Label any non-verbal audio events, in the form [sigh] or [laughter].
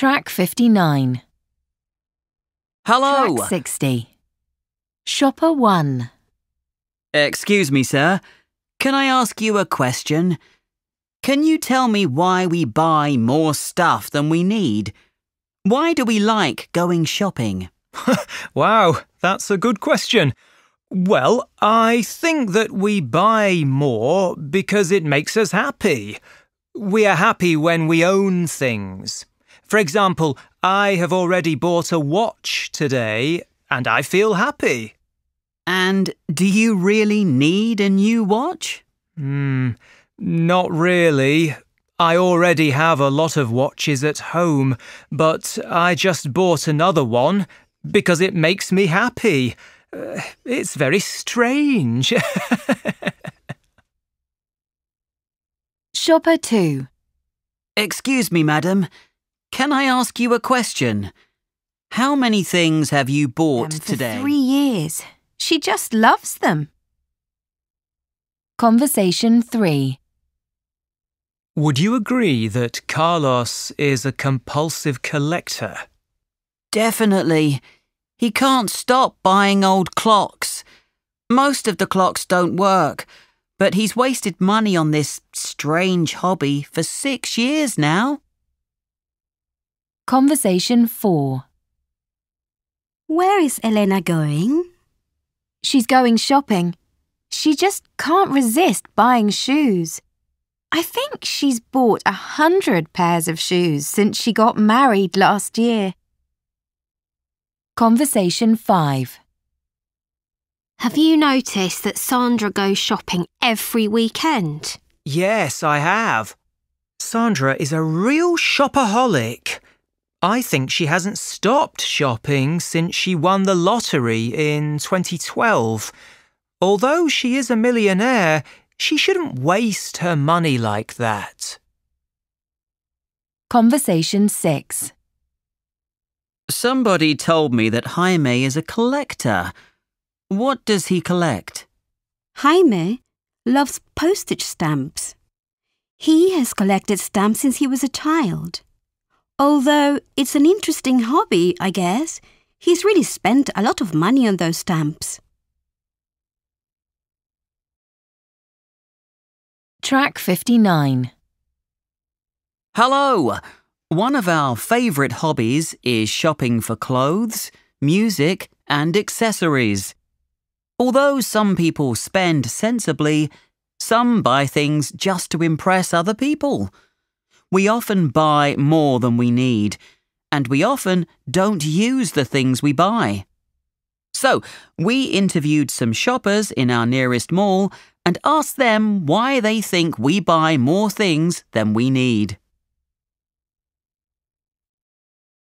Track 59. Hello. Track 60. Shopper 1. Excuse me, sir. Can I ask you a question? Can you tell me why we buy more stuff than we need? Why do we like going shopping? [laughs] wow, that's a good question. Well, I think that we buy more because it makes us happy. We are happy when we own things. For example, I have already bought a watch today and I feel happy. And do you really need a new watch? Hmm, not really. I already have a lot of watches at home, but I just bought another one because it makes me happy. Uh, it's very strange. [laughs] Shopper 2. Excuse me, madam. Can I ask you a question? How many things have you bought um, for today? Three years. She just loves them. Conversation 3 Would you agree that Carlos is a compulsive collector? Definitely. He can't stop buying old clocks. Most of the clocks don't work, but he's wasted money on this strange hobby for six years now. Conversation 4 Where is Elena going? She's going shopping. She just can't resist buying shoes. I think she's bought a hundred pairs of shoes since she got married last year. Conversation 5 Have you noticed that Sandra goes shopping every weekend? Yes, I have. Sandra is a real shopaholic. I think she hasn't stopped shopping since she won the lottery in 2012. Although she is a millionaire, she shouldn't waste her money like that. Conversation 6 Somebody told me that Jaime is a collector. What does he collect? Jaime loves postage stamps. He has collected stamps since he was a child. Although it's an interesting hobby, I guess. He's really spent a lot of money on those stamps. Track 59 Hello! One of our favourite hobbies is shopping for clothes, music, and accessories. Although some people spend sensibly, some buy things just to impress other people. We often buy more than we need, and we often don't use the things we buy. So, we interviewed some shoppers in our nearest mall and asked them why they think we buy more things than we need.